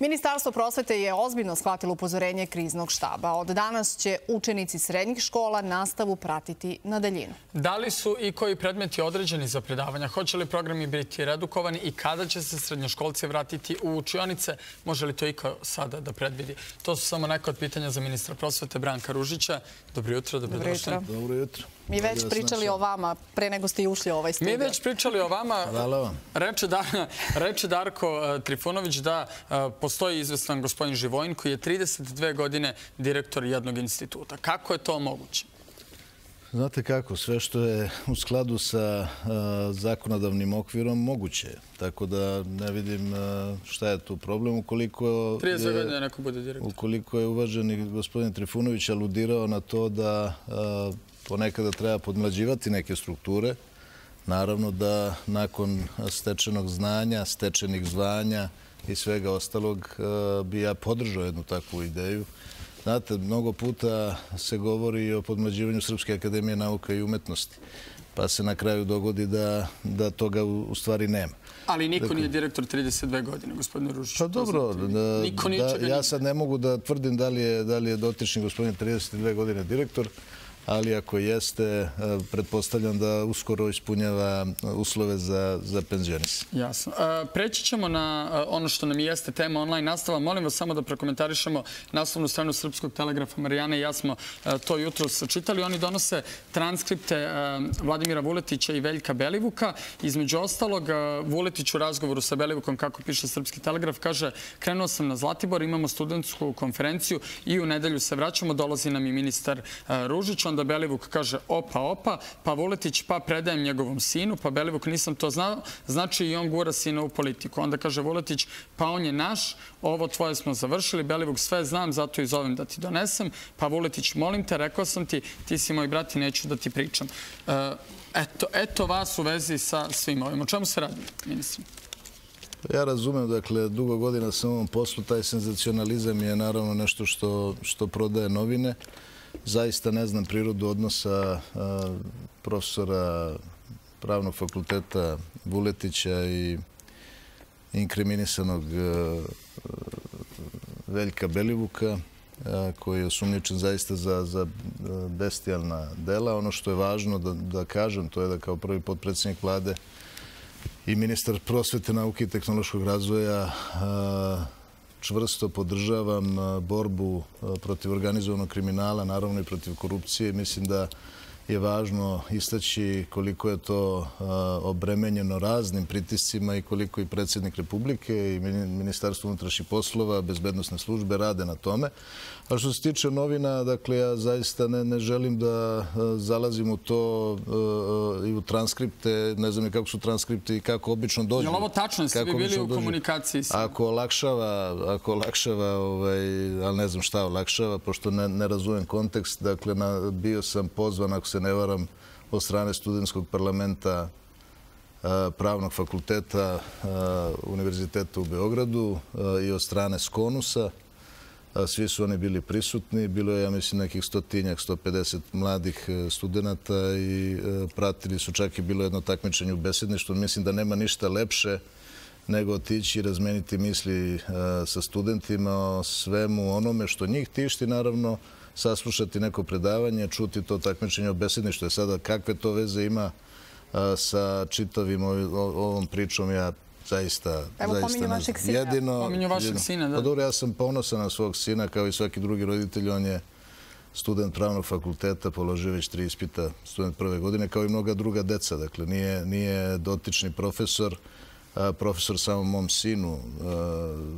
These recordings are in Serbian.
Ministarstvo prosvete je ozbiljno shvatilo upozorenje kriznog štaba. Od danas će učenici srednjih škola nastavu pratiti na daljinu. Da li su i koji predmeti određeni za predavanja? Hoće li programi biti redukovani i kada će se srednjoškolci vratiti u učionice? Može li to i kao sada da predvidi? To su samo neka od pitanja za ministra prosvete Branka Ružića. Dobro jutro, dobrodošli. Dobro jutro. Dobro jutro. Mi već pričali o vama pre nego ste i ušli u ovaj studij. Mi već pričali o vama. Hvala vam. Reče, da- reče Darko e, Trifunović da po e, postoji izvestan gospodin Živojn koji je 32 godine direktor jednog instituta. Kako je to moguće? Znate kako, sve što je u skladu sa e, zakonodavnim okvirom moguće je. Tako da ne vidim e, šta je tu problem. Ukoliko je, neko bude ukoliko je uvaženi gospodin Trifunović aludirao na to da e, ponekada treba podmlađivati neke strukture, Naravno da nakon stečenog znanja, stečenih zvanja i svega ostalog e, bi ja podržao jednu takvu ideju. Znate, mnogo puta se govori o podmlađivanju Srpske akademije nauka i umetnosti, pa se na kraju dogodi da, da toga u stvari nema. Ali niko dakle, nije direktor 32 godine, gospodine Ružić. Pa dobro, da, da ja sad ne mogu da tvrdim da li je, da li je dotični gospodin 32 godine direktor, ali ako jeste, e, pretpostavljam da uskoro ispunjava e, uslove za, za penzionis. Jasno. E, preći ćemo na ono što nam jeste tema online nastava. Molim vas samo da prokomentarišemo naslovnu stranu Srpskog telegrafa. Marijana i ja smo to jutro čitali. Oni donose transkripte Vladimira Vuletića i Veljka Belivuka. Između ostalog, Vuletić u razgovoru sa Belivukom, kako piše Srpski telegraf, kaže krenuo sam na Zlatibor, imamo studentsku konferenciju i u nedelju se vraćamo. Dolazi nam i ministar Ružić onda Belivuk kaže opa, opa, pa Vuletić pa predajem njegovom sinu, pa Belivuk nisam to znao, znači i on gura sina u politiku. Onda kaže Vuletić pa on je naš, ovo tvoje smo završili, Belivuk sve znam, zato i zovem da ti donesem, pa Vuletić molim te, rekao sam ti, ti si moj brat i neću da ti pričam. E, eto, eto vas u vezi sa svim ovim. O čemu se radi, ministri? Ja razumem, dakle, dugo godina sam u ovom poslu, taj senzacionalizam je naravno nešto što, što prodaje novine zaista ne znam prirodu odnosa profesora pravnog fakulteta Vuletića i inkriminisanog Veljka Belivuka, koji je osumnjičen zaista za, za bestijalna dela. Ono što je važno da, da kažem, to je da kao prvi potpredsednik vlade i ministar prosvete, nauke i tehnološkog razvoja čvrsto podržavam borbu protiv organizovanog kriminala, naravno i protiv korupcije. Mislim da je važno istaći koliko je to obremenjeno raznim pritiscima i koliko i predsjednik Republike i Ministarstvo unutrašnjih poslova, bezbednostne službe rade na tome. A što se tiče novina, dakle, ja zaista ne, ne želim da zalazim u to i u transkripte, ne znam ni kako su transkripte i kako obično dođu. Je li ovo tačno? Ste bili u komunikaciji? Ako olakšava, ako olakšava, ovaj, ali ne znam šta olakšava, pošto ne, ne razumem kontekst, dakle, na, bio sam pozvan, ako se ne varam, od strane Studenskog parlamenta e, Pravnog fakulteta e, Univerziteta u Beogradu e, i od strane Skonusa. Svi su oni bili prisutni. Bilo je, ja mislim, nekih stotinjak, 150 mladih studenta i pratili su čak i bilo jedno takmičenje u besedništvu. Mislim da nema ništa lepše nego otići i razmeniti misli sa studentima o svemu onome što njih tišti, naravno, saslušati neko predavanje, čuti to takmičenje o besedništvu. sada, kakve to veze ima sa čitavim ovom pričom, ja zaista, zaista ne znam. Evo, Jedino, pominju vašeg sina, da. Pa dobro, ja sam ponosan na svog sina, kao i svaki drugi roditelj. On je student pravnog fakulteta, položio već tri ispita, student prve godine, kao i mnoga druga deca. Dakle, nije, nije dotični profesor, profesor samo mom sinu,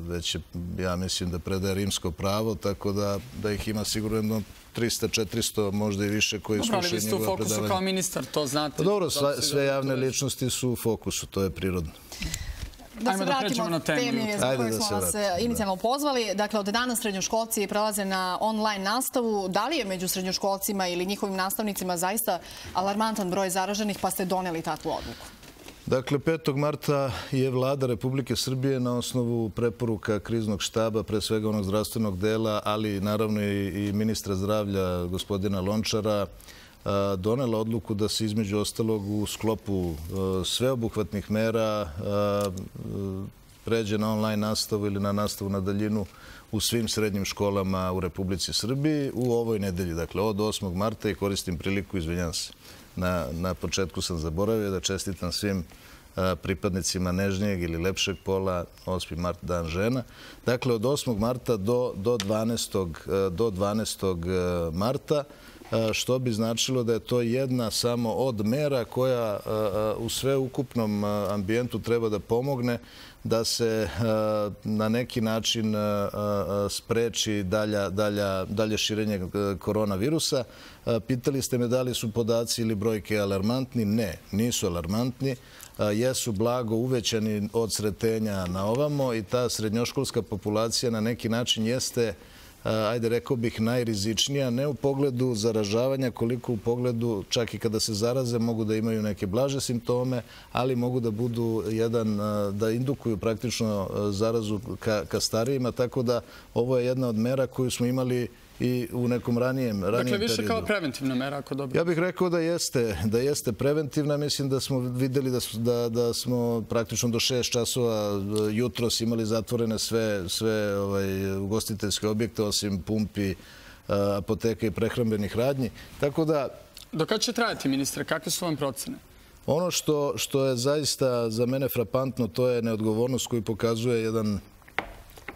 već je, ja mislim da predaje rimsko pravo, tako da, da ih ima sigurno jedno 300, 400, možda i više koji slušaju njegove predavanje. Dobro, ali vi ste u fokusu kao ministar, to znate. Pa dobro, da sve, sve javne ličnosti su u fokusu, to je prirodno da se da da e, vratimo da na temi za koju smo vas inicijalno pozvali. Dakle, od dana srednjoškolci prelaze na online nastavu. Da li je među srednjoškolcima ili njihovim nastavnicima zaista alarmantan broj zaraženih, pa ste doneli takvu odluku? Dakle, 5. marta je vlada Republike Srbije na osnovu preporuka kriznog štaba, pre svega onog zdravstvenog dela, ali naravno i ministra zdravlja gospodina Lončara, donela odluku da se između ostalog u sklopu sveobuhvatnih mera pređe na online nastavu ili na nastavu na daljinu u svim srednjim školama u Republici Srbiji u ovoj nedelji, dakle od 8. marta i koristim priliku, izvinjam se, na, na početku sam zaboravio da čestitam svim e, pripadnicima nežnijeg ili lepšeg pola 8. mart dan žena. Dakle, od 8. marta do, do 12. E, do 12. E, marta što bi značilo da je to jedna samo od mera koja u sveukupnom ambijentu treba da pomogne da se na neki način spreči dalja, dalja, dalje širenje koronavirusa. Pitali ste me da li su podaci ili brojke alarmantni. Ne, nisu alarmantni jesu blago uvećani od sretenja na ovamo i ta srednjoškolska populacija na neki način jeste uh, Eh, ajde rekao bih, najrizičnija, ne u pogledu zaražavanja, koliko u pogledu, čak i kada se zaraze, mogu da imaju neke blaže simptome, ali mogu da budu jedan, eh, da indukuju praktično eh, zarazu ka, ka starijima, tako da ovo je jedna od mera koju smo imali i u nekom ranijem, periodu. dakle, više kao preventivna mera, ako dobro. Ja bih rekao da jeste, da jeste preventivna. Mislim da smo videli da, da, da smo praktično do 6 časova e, jutros imali zatvorene sve, sve ovaj, ugostiteljske objekte, osim pumpi, e, apoteka i prehrambenih radnji. Tako da... Do kada će trajati, ministra? Kakve su vam procene? Ono što, što je zaista za mene frapantno, to je neodgovornost koju pokazuje jedan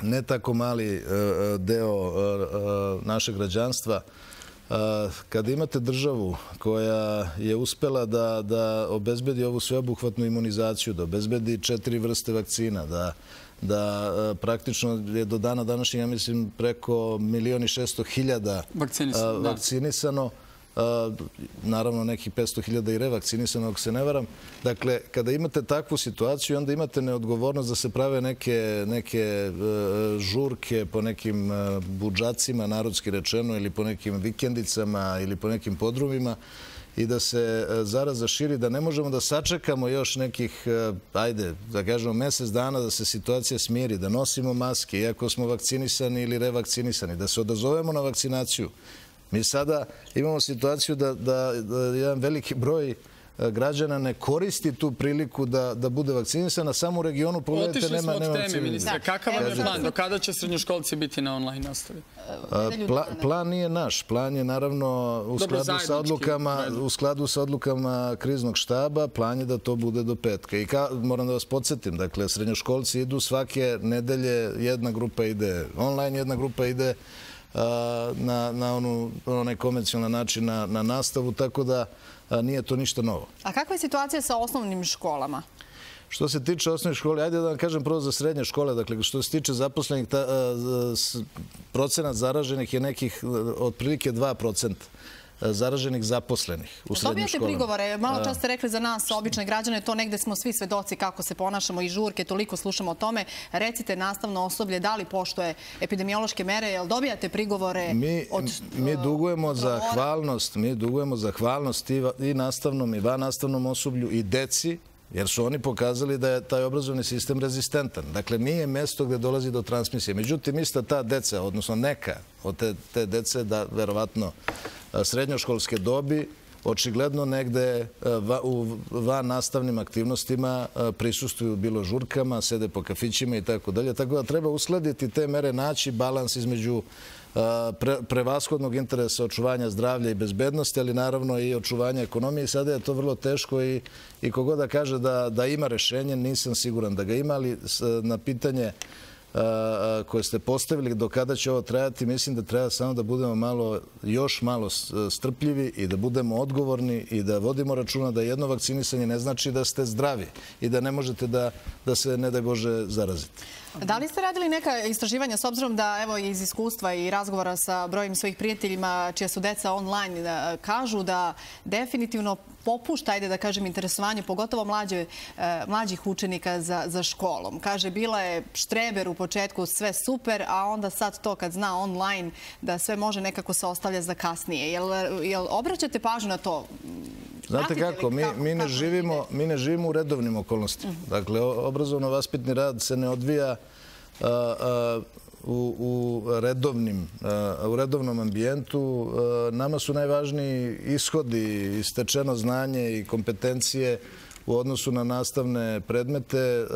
ne tako mali e, e, deo e, našeg građanstva, Kad imate državu koja je uspela da, da obezbedi ovu sveobuhvatnu imunizaciju, da obezbedi četiri vrste vakcina, da da praktično je do dana današnjeg, ja mislim, preko milioni šesto hiljada vakcinisano, da naravno nekih 500.000 i revakcinisano, ako se ne varam. Dakle, kada imate takvu situaciju, onda imate neodgovornost da se prave neke, neke e, žurke po nekim e, buđacima, narodski rečeno, ili po nekim vikendicama, ili po nekim podrumima i da se e, zaraza širi, da ne možemo da sačekamo još nekih, ajde, da kažemo mesec dana da se situacija smiri, da nosimo maske, iako smo vakcinisani ili revakcinisani, da se odazovemo na vakcinaciju, Mi sada imamo situaciju da, da, da jedan veliki broj e, građana ne koristi tu priliku da, da bude vakcinisana, samo u regionu pogledajte Otišli nema, nema teme, ministra. Da. Kakav vam je plan? Do znači- kada će srednjoškolci biti na online nastavi? E, pla, da plan nije naš. Plan je naravno u Dobro, skladu, sa odlukama, u skladu sa odlukama kriznog štaba, plan je da to bude do petka. I ka, moram da vas podsjetim, dakle, srednjoškolci idu svake nedelje, jedna grupa ide online, jedna grupa ide na, na onu, onaj konvencionalan način na, na nastavu, tako da nije to ništa novo. A kakva je situacija sa osnovnim školama? Što se tiče osnovne škole, ajde da vam kažem prvo za srednje škole, dakle što se tiče zaposlenih, ta, procenat zaraženih je nekih otprilike 2 procenta E, zaraženih zaposlenih u srednjim školama. prigovore, malo da. čas ste rekli za nas, obične građane, to negde smo svi svedoci kako se ponašamo i žurke, toliko slušamo o tome. Recite nastavno osoblje, da li poštoje epidemiološke mere, jel dobijate prigovore mi, od... Mi e, dugujemo za zahvalnost, mi dugujemo zahvalnost i, i nastavnom i van nastavnom osoblju i deci jer su oni pokazali da je taj obrazovni sistem rezistentan. Dakle, nije mesto gde dolazi do transmisije. Međutim, ista ta deca, odnosno neka od te, te dece, da verovatno srednjoškolske dobi očigledno negde u van nastavnim aktivnostima prisustuju bilo žurkama, sede po kafićima i tako dalje. Tako da treba uskladiti te mere, naći balans između prevaskodnog interesa očuvanja zdravlja i bezbednosti, ali naravno i očuvanja ekonomije. Sada je to vrlo teško i, i kogoda da kaže da, da ima rešenje, nisam siguran da ga ima, ali na pitanje koje ste postavili, do kada će ovo trajati, mislim da treba samo da budemo malo, još malo strpljivi i da budemo odgovorni i da vodimo računa da jedno vakcinisanje ne znači da ste zdravi i da ne možete da, da se, ne daj Bože, zarazite. Da li ste radili neka istraživanja s obzirom da evo iz iskustva i razgovora sa brojim svojih prijateljima čija su deca online da, kažu da definitivno popušta, ajde da kažem, interesovanje pogotovo mlađe, e, mlađih učenika za, za školom. Kaže, bila je štreber u početku, sve super, a onda sad to kad zna online da sve može nekako se ostavlja za kasnije. Jel, jel obraćate pažnju na to Znate kako, mi, ne živimo, mi ne živimo u redovnim okolnostima. Mhm. Dakle, obrazovno-vaspitni rad se ne odvija u, redovnim, u redovnom ambijentu. Nama su najvažniji ishodi, i stečeno znanje i kompetencije u odnosu na nastavne predmete.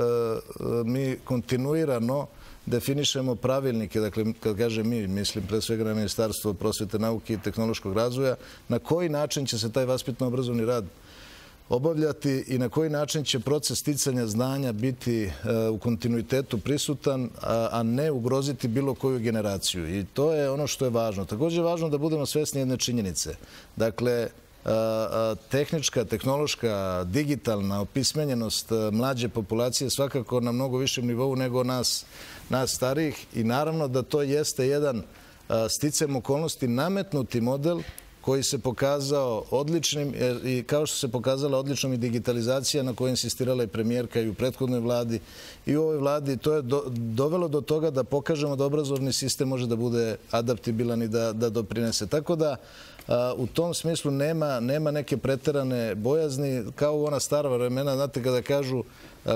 Mi kontinuirano definišemo pravilnike, dakle, kad kažem mi, mislim pre svega na Ministarstvo prosvete, nauke i tehnološkog razvoja, na koji način će se taj vaspitno-obrazovni rad obavljati i na koji način će proces sticanja znanja biti e, u kontinuitetu prisutan, a ne ugroziti bilo koju generaciju. I to je ono što je važno. Također je važno da budemo svesni jedne činjenice. Dakle, e, e, tehnička, tehnološka, digitalna opismenjenost mlađe populacije svakako na mnogo višem nivou nego nas nas starijih i naravno da to jeste jedan sticajem okolnosti nametnuti model koji se pokazao odličnim e, i kao što se pokazala odličnom i digitalizacija na kojoj insistirala i premijerka i u prethodnoj vladi i u ovoj vladi, to je dovelo do toga da pokažemo da obrazovni sistem može da bude adaptibilan i da, da doprinese. Tako da u tom smislu nema, nema neke preterane bojazni kao u ona stara vremena, znate kada kažu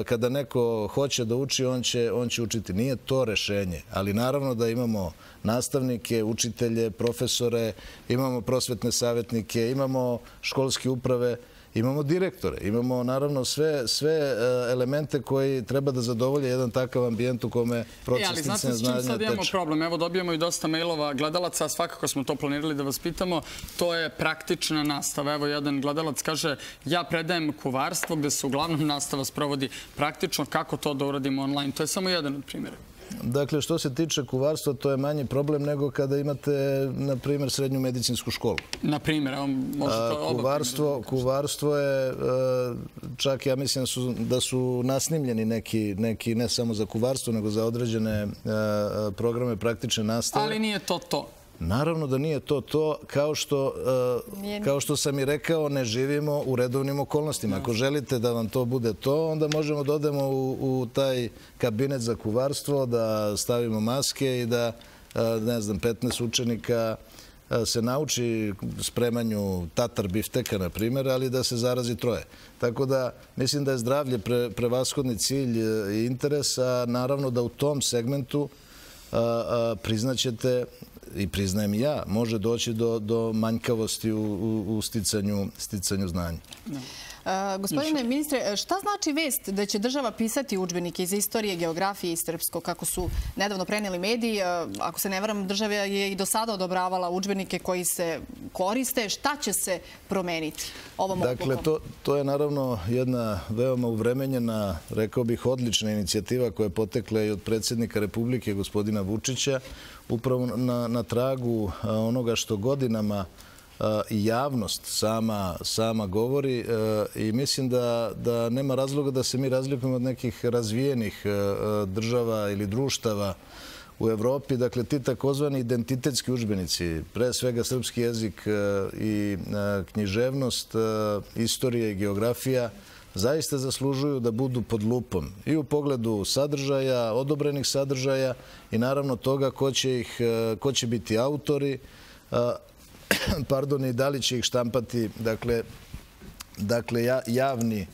kada neko hoće da uči, on će, on će učiti. Nije to rešenje, ali naravno da imamo nastavnike, učitelje, profesore, imamo prosvetne savjetnike, imamo školske uprave, Imamo direktore, imamo naravno sve, sve e, elemente koji treba da zadovolje jedan takav ambijent u kome proces e, znanja teče. Ali znate s čim sad imamo problem? Evo dobijamo i dosta mailova gledalaca, svakako smo to planirali da vas pitamo. To je praktična nastava. Evo jedan gledalac kaže ja predajem kuvarstvo gde se uglavnom nastava sprovodi praktično. Kako to da uradimo online? To je samo jedan od primjera. Dakle, što se tiče kuvarstva, to je manji problem nego kada imate, na primjer, srednju medicinsku školu. Na primjer, može to oba... Kuvarstvo, je, e, čak ja mislim da su, da su nasnimljeni neki, neki, ne samo za kuvarstvo, nego za određene e, e, programe praktične nastave. Ali nije to to. Naravno da nije to to, kao što, e, kao što sam i rekao, ne živimo u redovnim okolnostima. Ako da. želite da vam to bude to, onda možemo da odemo u, u taj kabinet za kuvarstvo, da stavimo maske i da, e, ne znam, 15 učenika e, se nauči spremanju tatar bifteka, na primjer, ali da se zarazi troje. Tako da mislim da je zdravlje pre, prevashodni cilj i interes, a naravno da u tom segmentu a, a, priznaćete i priznajem ja, može doći do, do manjkavosti u, u, u sticanju, sticanju znanja. Da. E, gospodine ministre, e, šta znači vest da će država pisati učbenike iz istorije, geografije i srpsko, kako su nedavno preneli mediji? E, ako se ne varam, država je i do sada odobravala učbenike koji se koriste. Šta će se promeniti ovom odlukom? Dakle, to, to je naravno jedna veoma uvremenjena, rekao bih, odlična inicijativa koja je potekla i od predsjednika Republike, gospodina Vučića, upravo na, na tragu onoga što godinama i javnost sama, sama govori e, i mislim da, da nema razloga da se mi razlikujemo od nekih razvijenih e, e, država ili društava u Evropi. Dakle, ti takozvani identitetski učbenici, pre svega srpski jezik i književnost, istorija i geografija, zaista zaslužuju da budu pod lupom i u pogledu sadržaja, odobrenih sadržaja i naravno toga ko će, ih, ko će biti autori, pardon, i da li će ih štampati, dakle, dakle javni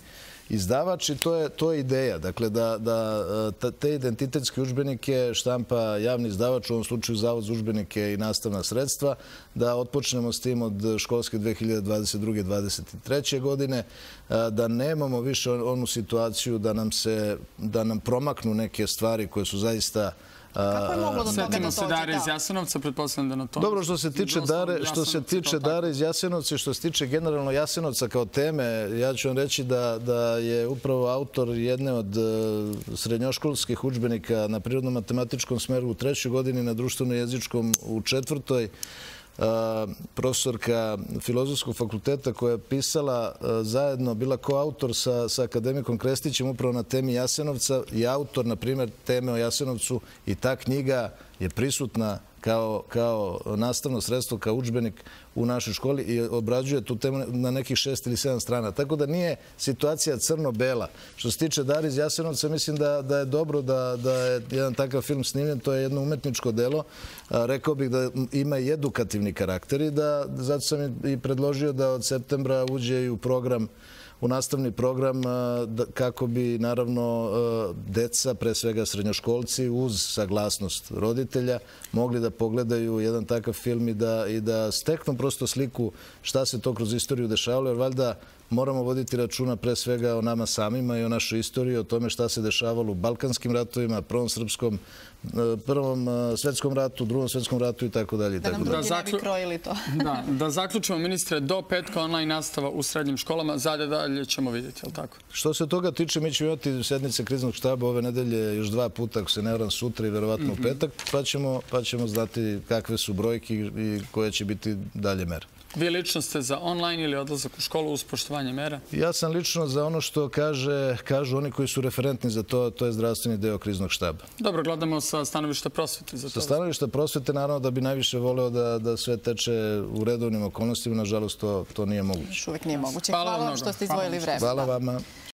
izdavač i to je, to je ideja. Dakle, da, da te identitetske užbenike štampa javni izdavač, u ovom slučaju Zavod za užbenike i nastavna sredstva, da otpočnemo s tim od školske 2022-2023. godine, da nemamo više onu situaciju da nam, se, da nam promaknu neke stvari koje su zaista Kako je moglo da toga da se Dare da. iz Jasenovca, pretpostavljam da na to... Dobro, što se tiče Dare, da što se tiče Dare iz Jasenovca i što se tiče generalno Jasenovca kao teme, ja ću vam reći da, da je upravo autor jedne od e, srednjoškolskih učbenika na prirodno-matematičkom smeru u trećoj godini, na društveno-jezičkom u četvrtoj, E, profesorka Filozofskog fakulteta koja je pisala e, zajedno, bila koautor sa, sa akademikom Krestićem upravo na temi Jasenovca i autor, na primer, teme o Jasenovcu i ta knjiga je prisutna kao, kao nastavno sredstvo, kao učbenik u našoj školi i obrađuje tu temu na nekih šest ili sedam strana. Tako da nije situacija crno-bela. Što se tiče Dar iz Jasenovca, mislim da, da je dobro da, da je jedan takav film snimljen. To je jedno umetničko delo. rekao bih da ima i edukativni karakter i da, zato sam i predložio da od septembra uđe i u program u nastavni program da, kako bi naravno deca, pre svega srednjoškolci, uz saglasnost roditelja mogli da pogledaju jedan takav film i da, i da steknu prosto sliku šta se to kroz istoriju dešavalo, jer valjda moramo voditi računa pre svega o nama samima i o našoj istoriji, o tome šta se dešavalo u Balkanskim ratovima, prvom srpskom, e, prvom e, svetskom ratu, drugom svetskom ratu i tako dalje. Da nam drugi da, ne bi krojili to. da, da zaključimo, ministre, do petka online nastava u srednjim školama, zade dalje ćemo vidjeti, je li tako? Što se toga tiče, mi ćemo imati sednice kriznog štaba ove nedelje još dva puta, ako se ne vram, sutra i verovatno u mhm. petak, pa ćemo, pa ćemo znati kakve su brojke i koje će biti dalje mere. Vi lično ste za online ili odlazak u školu uz poštovanje mera? Ja sam lično za ono što kaže, kažu oni koji su referentni za to, to je zdravstveni deo kriznog štaba. Dobro, gledamo sa stanovišta prosvete za to. Sa stanovišta prosvete, naravno, da bi najviše voleo da, da sve teče u redovnim okolnostima. Nažalost, to, nije moguće. Uvijek nije moguće. Hvala, vam što ste izdvojili vreme. Hvala vama.